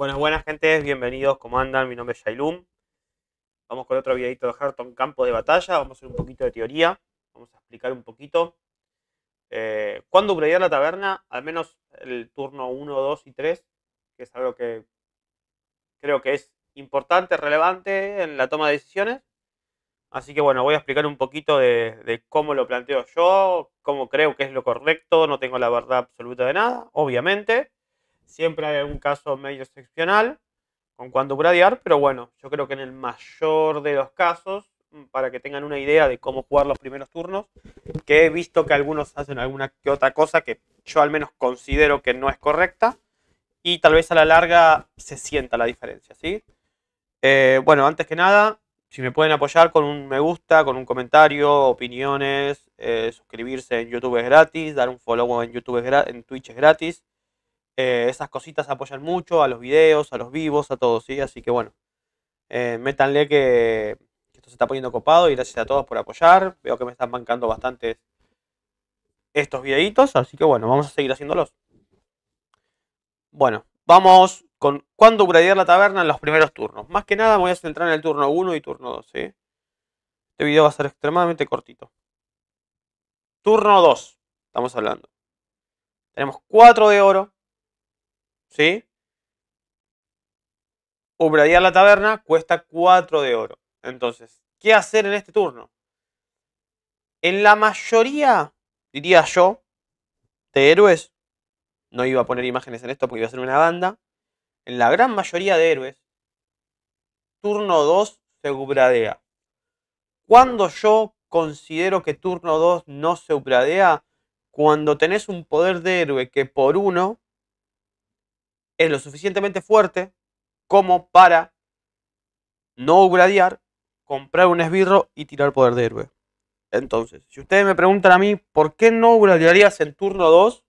Buenas, buenas gentes, bienvenidos, ¿cómo andan? Mi nombre es Shailum. Vamos con otro videito de Harton Campo de Batalla, vamos a hacer un poquito de teoría, vamos a explicar un poquito. Eh, ¿Cuándo upgradear la taberna? Al menos el turno 1, 2 y 3, que es algo que creo que es importante, relevante en la toma de decisiones. Así que bueno, voy a explicar un poquito de, de cómo lo planteo yo, cómo creo que es lo correcto, no tengo la verdad absoluta de nada, obviamente. Siempre hay algún caso medio excepcional con cuándo bradear, pero bueno, yo creo que en el mayor de los casos, mm, para que tengan una idea de cómo jugar los primeros turnos, que he visto que algunos hacen alguna que otra cosa que yo al menos considero que no es correcta, y tal vez a la larga se sienta la diferencia, ¿sí? Eh, bueno, antes que nada, si me pueden apoyar con un me gusta, con un comentario, opiniones, eh, suscribirse en YouTube es gratis, dar un follow en YouTube en Twitch es gratis. Eh, esas cositas apoyan mucho a los videos, a los vivos, a todos, ¿sí? Así que bueno, eh, métanle que, esto se está poniendo copado y gracias a todos por apoyar. Veo que me están bancando bastante estos videitos, así que bueno, vamos a seguir haciéndolos. Bueno, vamos con cuándo upgradear la taberna en los primeros turnos. Más que nada voy a centrar en el turno 1 y turno 2, ¿sí? Este video va a ser extremadamente cortito. Turno 2, estamos hablando. Tenemos 4 de oro, ¿sí? ubradear la taberna cuesta 4 de oro. Entonces, ¿qué hacer en este turno? En la mayoría, diría yo, de héroes, no iba a poner imágenes en esto porque iba a ser una banda, en la gran mayoría de héroes, turno 2 se ubradea Cuando yo considero que turno 2 no se ubradea cuando tenés un poder de héroe que por uno es lo suficientemente fuerte como para no upgradear, comprar un esbirro y tirar poder de héroe. Entonces, si ustedes me preguntan a mí por qué no upgradearías en turno 2,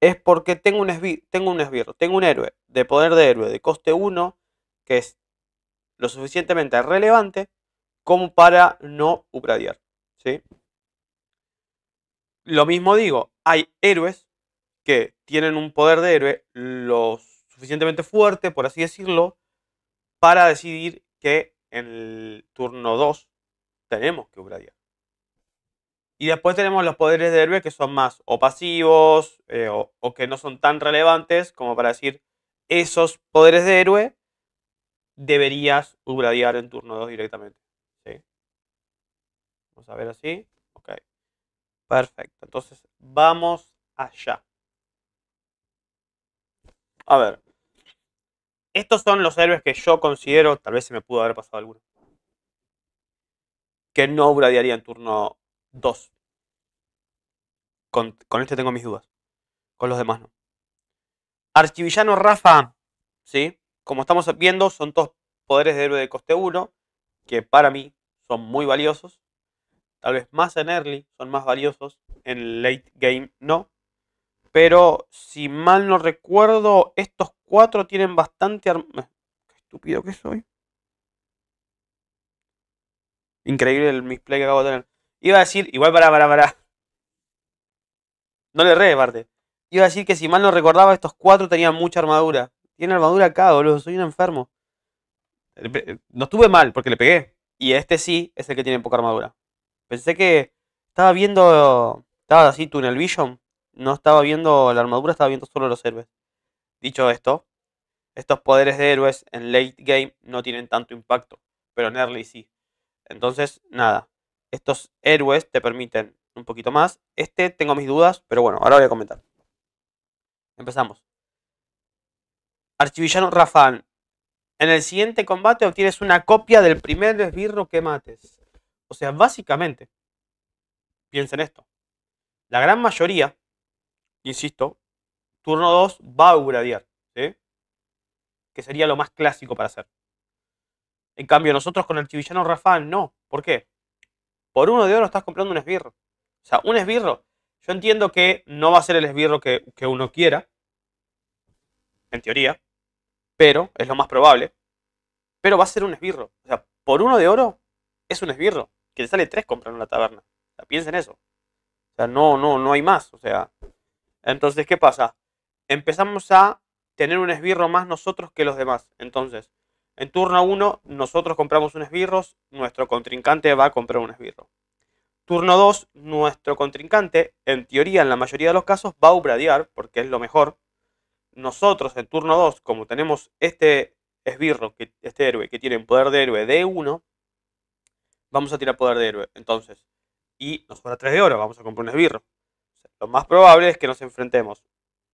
es porque tengo un, esbirro, tengo un héroe de poder de héroe de coste 1 que es lo suficientemente relevante como para no upgradear. ¿sí? Lo mismo digo, hay héroes que tienen un poder de héroe lo suficientemente fuerte, por así decirlo, para decidir que en el turno 2 tenemos que upgradear. Y después tenemos los poderes de héroe que son más o pasivos eh, o, que no son tan relevantes como para decir esos poderes de héroe deberías upgradear en turno 2 directamente. Vamos a ver así. Ok. Perfecto. Entonces vamos allá. A ver. Estos son los héroes que yo considero, tal vez se me pudo haber pasado alguno, que no bradearía en turno 2. Con, este tengo mis dudas. Con los demás no. Archivillano Rafa, ¿sí? Como estamos viendo, son dos poderes de héroe de coste 1, que para mí son muy valiosos. Tal vez más en early, son más valiosos. En late game no. Pero si mal no recuerdo, estos cuatro tienen bastante arma. Eh, qué estúpido que soy. Increíble el misplay que acabo de tener. Iba a decir, igual para, para, para. No le re, parte. Iba a decir que si mal no recordaba, estos cuatro tenían mucha armadura. Tiene armadura acá, boludo. Soy un enfermo. Eh, no estuve mal porque le pegué. Y este sí es el que tiene poca armadura. Pensé que estaba viendo. Estaba así, el Vision. No estaba viendo la armadura, estaba viendo solo los héroes. Dicho esto, estos poderes de héroes en late game no tienen tanto impacto, pero en early sí. Entonces, nada, estos héroes te permiten un poquito más. Este tengo mis dudas, pero bueno, ahora voy a comentar. Empezamos. Archivillano Rafán. En el siguiente combate obtienes una copia del primer esbirro que mates. O sea, básicamente, Piensa en esto. La gran mayoría insisto, turno 2 va a Uradiar, ¿sí? que sería lo más clásico para hacer. En cambio, nosotros con el chivillano Rafán, no. ¿Por qué? Por uno de oro estás comprando un esbirro. O sea, un esbirro. Yo entiendo que no va a ser el esbirro que, uno quiera, en teoría, pero es lo más probable. Pero va a ser un esbirro. O sea, por uno de oro es un esbirro. Que te sale tres comprando en la taberna. O sea, piensen eso. O sea, no, no, no hay más. O sea, entonces, ¿qué pasa? Empezamos a tener un esbirro más nosotros que los demás. Entonces, en turno 1 nosotros compramos un esbirro, nuestro contrincante va a comprar un esbirro. Turno 2, nuestro contrincante, en teoría, en la mayoría de los casos, va a ubradear, porque es lo mejor. Nosotros, en turno 2, como tenemos este esbirro, este héroe, que tiene poder de héroe de 1, vamos a tirar poder de héroe. Entonces, y nos sobra 3 de oro, vamos a comprar un esbirro. Lo más probable es que nos enfrentemos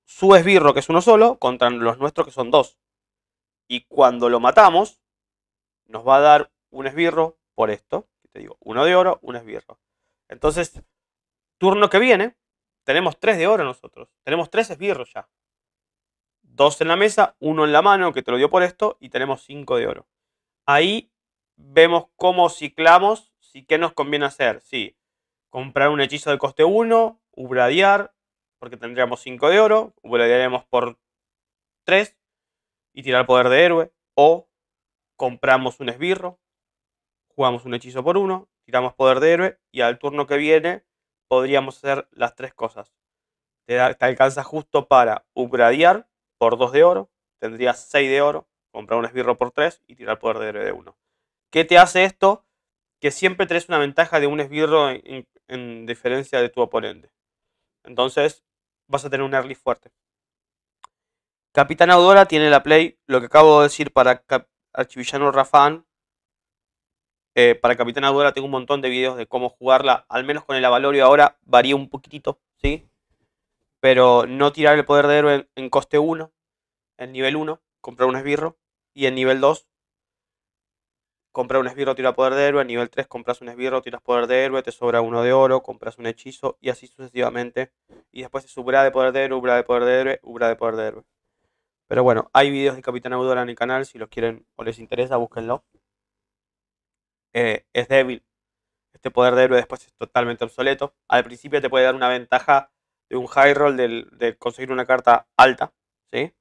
su esbirro, que es uno solo, contra los nuestros, que son dos. Y cuando lo matamos, nos va a dar un esbirro por esto. Te digo, uno de oro, un esbirro. Entonces, turno que viene, tenemos tres de oro nosotros. Tenemos tres esbirros ya. Dos en la mesa, uno en la mano, que te lo dio por esto, y tenemos cinco de oro. Ahí vemos cómo ciclamos, si qué nos conviene hacer. Si comprar un hechizo de coste 1, Ubradear, porque tendríamos 5 de oro, ubradearemos por 3 y tirar poder de héroe, o compramos un esbirro, jugamos un hechizo por 1, tiramos poder de héroe y al turno que viene podríamos hacer las tres cosas. Te, alcanza justo para ubradear por 2 de oro, tendrías 6 de oro, comprar un esbirro por 3 y tirar poder de héroe de 1. ¿Qué te hace esto? Que siempre tenés una ventaja de un esbirro en diferencia de tu oponente. Entonces vas a tener un early fuerte. Capitán Audora tiene la play, lo que acabo de decir para Archivillano Rafán. Eh, para Capitán Audora tengo un montón de videos de cómo jugarla, al menos con el Avalorio ahora varía un poquitito, ¿sí? Pero no tirar el poder de héroe en, en coste 1, en nivel 1, comprar un esbirro, y en nivel 2, compra un esbirro, tira poder de héroe. Nivel 3, compras un esbirro, tiras poder de héroe, te sobra uno de oro, compras un hechizo y así sucesivamente. Y después es ubra de poder de héroe, ubra de poder de héroe, ubra de poder de héroe. Pero bueno, hay videos de Capitán Audora en el canal, si los quieren o les interesa, búsquenlo. Eh, es débil. Este poder de héroe después es totalmente obsoleto. Al principio te puede dar una ventaja de un high roll de conseguir una carta alta, ¿sí?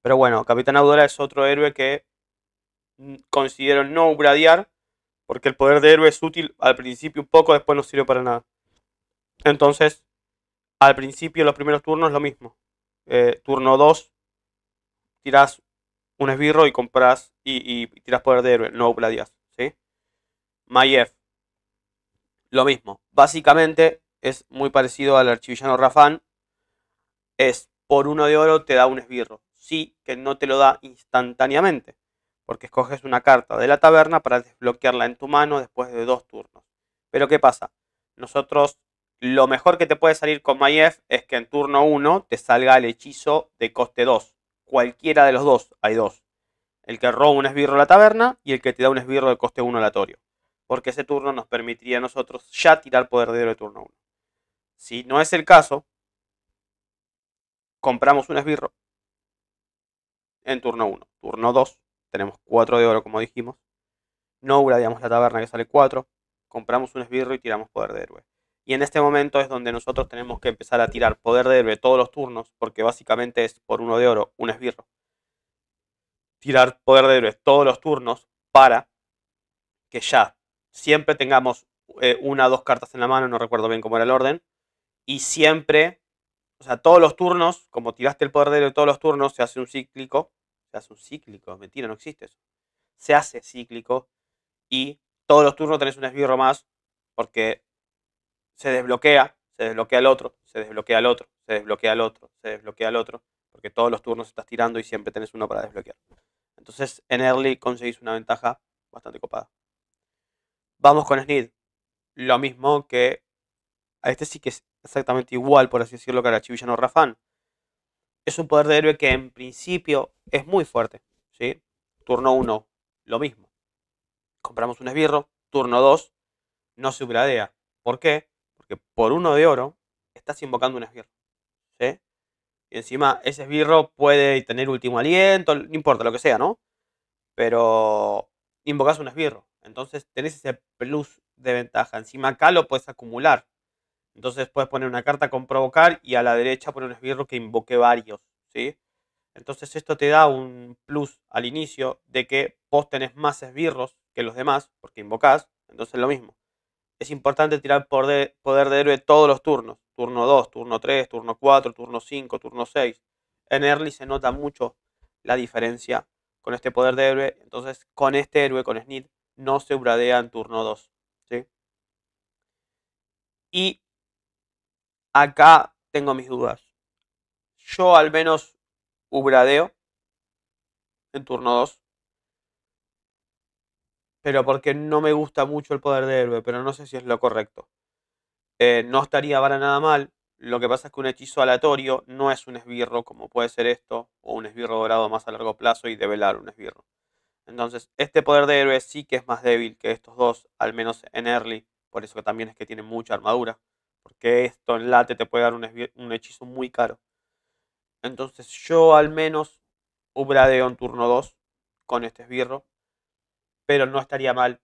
Pero bueno, Capitán Audora es otro héroe que Mm, considero no upgradear, porque el poder de héroe es útil al principio un poco, después no sirve para nada. Entonces, al principio, los primeros turnos, lo mismo. Eh, turno 2, tirás un esbirro y compras y, tiras poder de héroe, no upgradeas. ¿sí? mayev lo mismo. Básicamente es muy parecido al archivillano Rafán. Es por uno de oro te da un esbirro. Sí, que no te lo da instantáneamente porque escoges una carta de la taberna para desbloquearla en tu mano después de dos turnos. Pero ¿qué pasa? Nosotros, lo mejor que te puede salir con Maiev es que en turno 1 te salga el hechizo de coste 2. Cualquiera de los dos, hay dos. El que roba un esbirro a la taberna y el que te da un esbirro de coste 1 aleatorio. Porque ese turno nos permitiría a nosotros ya tirar poder de turno 1. Si no es el caso, compramos un esbirro en turno 1, turno 2, tenemos 4 de oro como dijimos. No gradeamos la taberna que sale 4, compramos un esbirro y tiramos poder de héroe. Y en este momento es donde nosotros tenemos que empezar a tirar poder de héroe todos los turnos, porque básicamente es por uno de oro, un esbirro. Tirar poder de héroe todos los turnos para que ya siempre tengamos eh, una o dos cartas en la mano, no recuerdo bien cómo era el orden. Y siempre, o sea, todos los turnos, como tiraste el poder de héroe todos los turnos, se hace un cíclico se hace un cíclico. Mentira, no existe eso. Se hace cíclico y todos los turnos tenés un esbirro más porque se desbloquea, se desbloquea el otro, se desbloquea el otro, se desbloquea el otro, se desbloquea el otro, porque todos los turnos estás tirando y siempre tenés uno para desbloquear. Entonces en early conseguís una ventaja bastante copada. Vamos con Sneed. Lo mismo que a este sí que es exactamente igual, por así decirlo, que a la Chivillano Rafán es un poder de héroe que en principio es muy fuerte. ¿sí? Turno 1, lo mismo. Compramos un esbirro. Turno 2, no se gradea. ¿Por qué? Porque por uno de oro estás invocando un esbirro. ¿sí? Y encima ese esbirro puede tener último aliento, no importa lo que sea, ¿no? Pero invocas un esbirro. Entonces tenés ese plus de ventaja. Encima acá lo puedes acumular. Entonces puedes poner una carta con provocar y a la derecha poner un esbirro que invoque varios, ¿sí? Entonces esto te da un plus al inicio de que vos tenés más esbirros que los demás porque invocás, entonces lo mismo. Es importante tirar poder de héroe todos los turnos, turno 2, turno 3, turno 4, turno 5, turno 6. En early se nota mucho la diferencia con este poder de héroe, entonces con este héroe, con Snid, no se bradea en turno 2. Y acá tengo mis dudas. Yo al menos ubradeo en turno 2. Pero porque no me gusta mucho el poder de héroe, pero no sé si es lo correcto. Eh, no estaría para nada mal. Lo que pasa es que un hechizo aleatorio no es un esbirro como puede ser esto, o un esbirro dorado más a largo plazo y develar un esbirro. Entonces, este poder de héroe sí que es más débil que estos dos, al menos en early, por eso que también es que tiene mucha armadura porque esto en late te puede dar un, hechizo muy caro. Entonces yo al menos Ubradeo en turno 2 con este esbirro, pero no estaría mal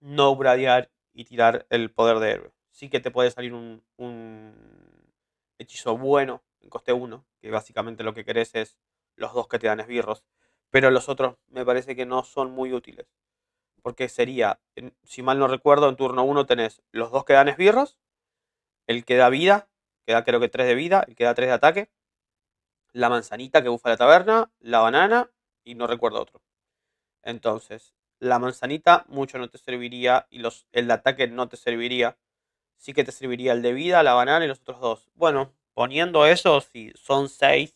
no ubradear. y tirar el poder de héroe. Sí que te puede salir un, un hechizo bueno en coste 1, que básicamente lo que querés es los dos que te dan esbirros, pero los otros me parece que no son muy útiles. Porque sería, si mal no recuerdo, en turno 1 tenés los dos que dan esbirros el que da vida, que da creo que 3 de vida, el que da 3 de ataque, la manzanita que bufa la taberna, la banana y no recuerdo otro. Entonces, la manzanita mucho no te serviría y los, el de ataque no te serviría. Sí que te serviría el de vida, la banana y los otros dos. Bueno, poniendo eso, si son 6,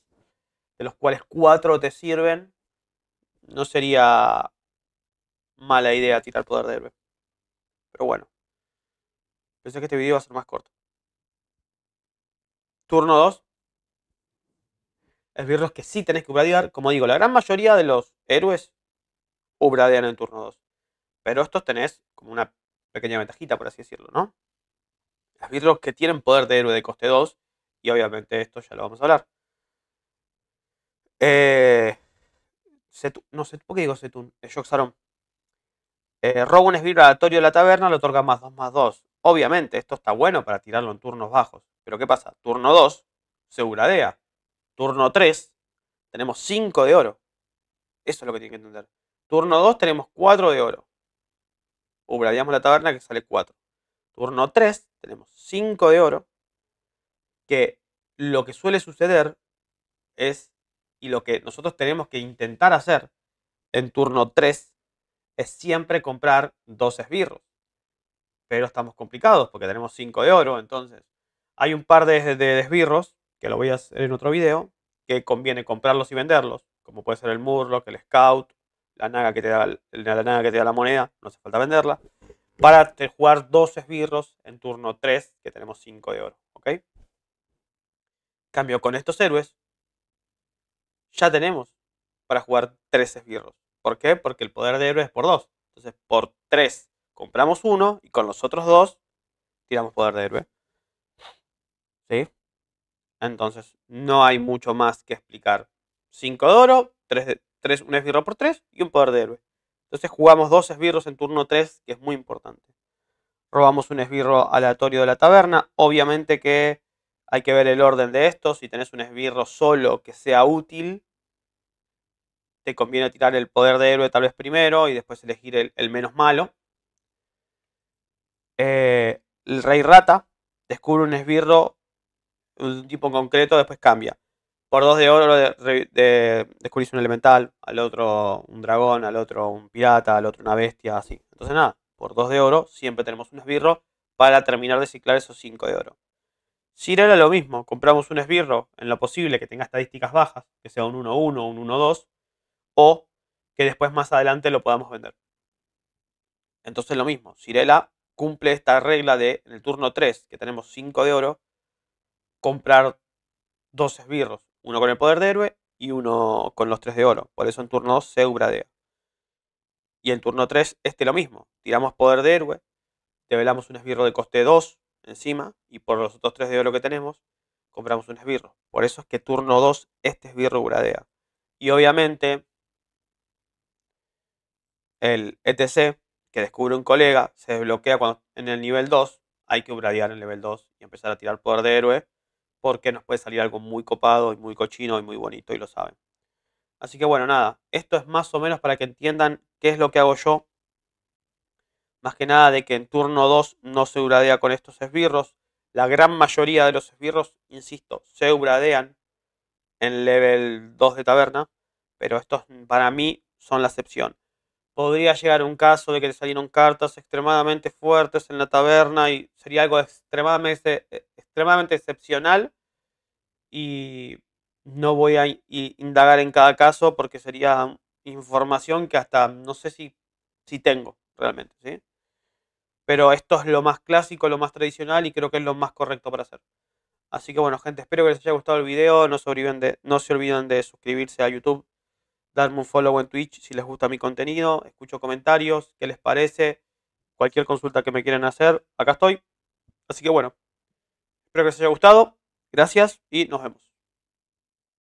de los cuales 4 te sirven, no sería mala idea tirar poder de héroe. Pero bueno, pensé que este video iba a ser más corto. Turno 2. Esbirros que sí tenés que ubradear. Como digo, la gran mayoría de los héroes ubradean en turno 2. Pero estos tenés como una pequeña ventajita, por así decirlo, ¿no? Esbirros que tienen poder de héroe de coste 2. Y obviamente esto ya lo vamos a hablar. Eh, no sé, ¿por qué digo Setun? Es eh, Yoxaron. Eh, un esbirro de la taberna, le otorga más 2 más 2. Obviamente, esto está bueno para tirarlo en turnos bajos. Pero ¿qué pasa? Turno 2 se uradea. Turno 3 tenemos 5 de oro. Eso es lo que tienen que entender. Turno 2 tenemos 4 de oro. Ubradeamos uh, la taberna que sale 4. Turno 3 tenemos 5 de oro. Que lo que suele suceder es, y lo que nosotros tenemos que intentar hacer en turno 3, es siempre comprar 12 esbirros. Pero estamos complicados porque tenemos 5 de oro, entonces hay un par de, esbirros, desbirros, que lo voy a hacer en otro video, que conviene comprarlos y venderlos, como puede ser el Murloc, el Scout, la naga que te da, la, moneda, no hace falta venderla, para jugar dos esbirros en turno 3, que tenemos 5 de oro, ¿ok? Cambio con estos héroes, ya tenemos para jugar tres esbirros. ¿Por qué? Porque el poder de héroe es por 2. Entonces, por 3 compramos uno y con los otros dos tiramos poder de héroe. ¿sí? Entonces, no hay mucho más que explicar. 5 de oro, un esbirro por 3 y un poder de héroe. Entonces jugamos dos esbirros en turno 3, que es muy importante. Robamos un esbirro aleatorio de la taberna. Obviamente que hay que ver el orden de esto. Si tenés un esbirro solo que sea útil, te conviene tirar el poder de héroe tal vez primero y después elegir el, menos malo. Eh, el rey rata descubre un esbirro un tipo en concreto, después cambia. Por dos de oro de, de, descubrís un elemental, al otro un dragón, al otro un pirata, al otro una bestia, así. Entonces nada, por dos de oro siempre tenemos un esbirro para terminar de ciclar esos cinco de oro. Si era lo mismo, compramos un esbirro en lo posible que tenga estadísticas bajas, que sea un 1-1, un 1-2, o que después más adelante lo podamos vender. Entonces lo mismo, Cirela cumple esta regla de en el turno 3, que tenemos 5 de oro, comprar dos esbirros, uno con el poder de héroe y uno con los tres de oro. Por eso en turno 2 se ubradea. Y en turno 3 este lo mismo. Tiramos poder de héroe, develamos un esbirro de coste 2 encima y por los otros tres de oro que tenemos compramos un esbirro. Por eso es que turno 2 este esbirro ubradea. Y obviamente el ETC que descubre un colega se desbloquea cuando en el nivel 2 hay que ubradear en el nivel 2 y empezar a tirar poder de héroe porque nos puede salir algo muy copado y muy cochino y muy bonito y lo saben. Así que bueno, nada, esto es más o menos para que entiendan qué es lo que hago yo. Más que nada de que en turno 2 no se uradea con estos esbirros. La gran mayoría de los esbirros, insisto, se uradean en level 2 de taberna, pero estos para mí son la excepción podría llegar un caso de que le salieron cartas extremadamente fuertes en la taberna y sería algo extremadamente, eh, extremadamente excepcional. Y no voy a indagar en cada caso porque sería información que hasta no sé si, si tengo realmente. ¿sí? Pero esto es lo más clásico, lo más tradicional y creo que es lo más correcto para hacer. Así que bueno, gente, espero que les haya gustado el video. No se de, no se olviden de suscribirse a YouTube darme un follow en Twitch si les gusta mi contenido, escucho comentarios, qué les parece, cualquier consulta que me quieran hacer, acá estoy. Así que bueno, espero que les haya gustado, gracias y nos vemos.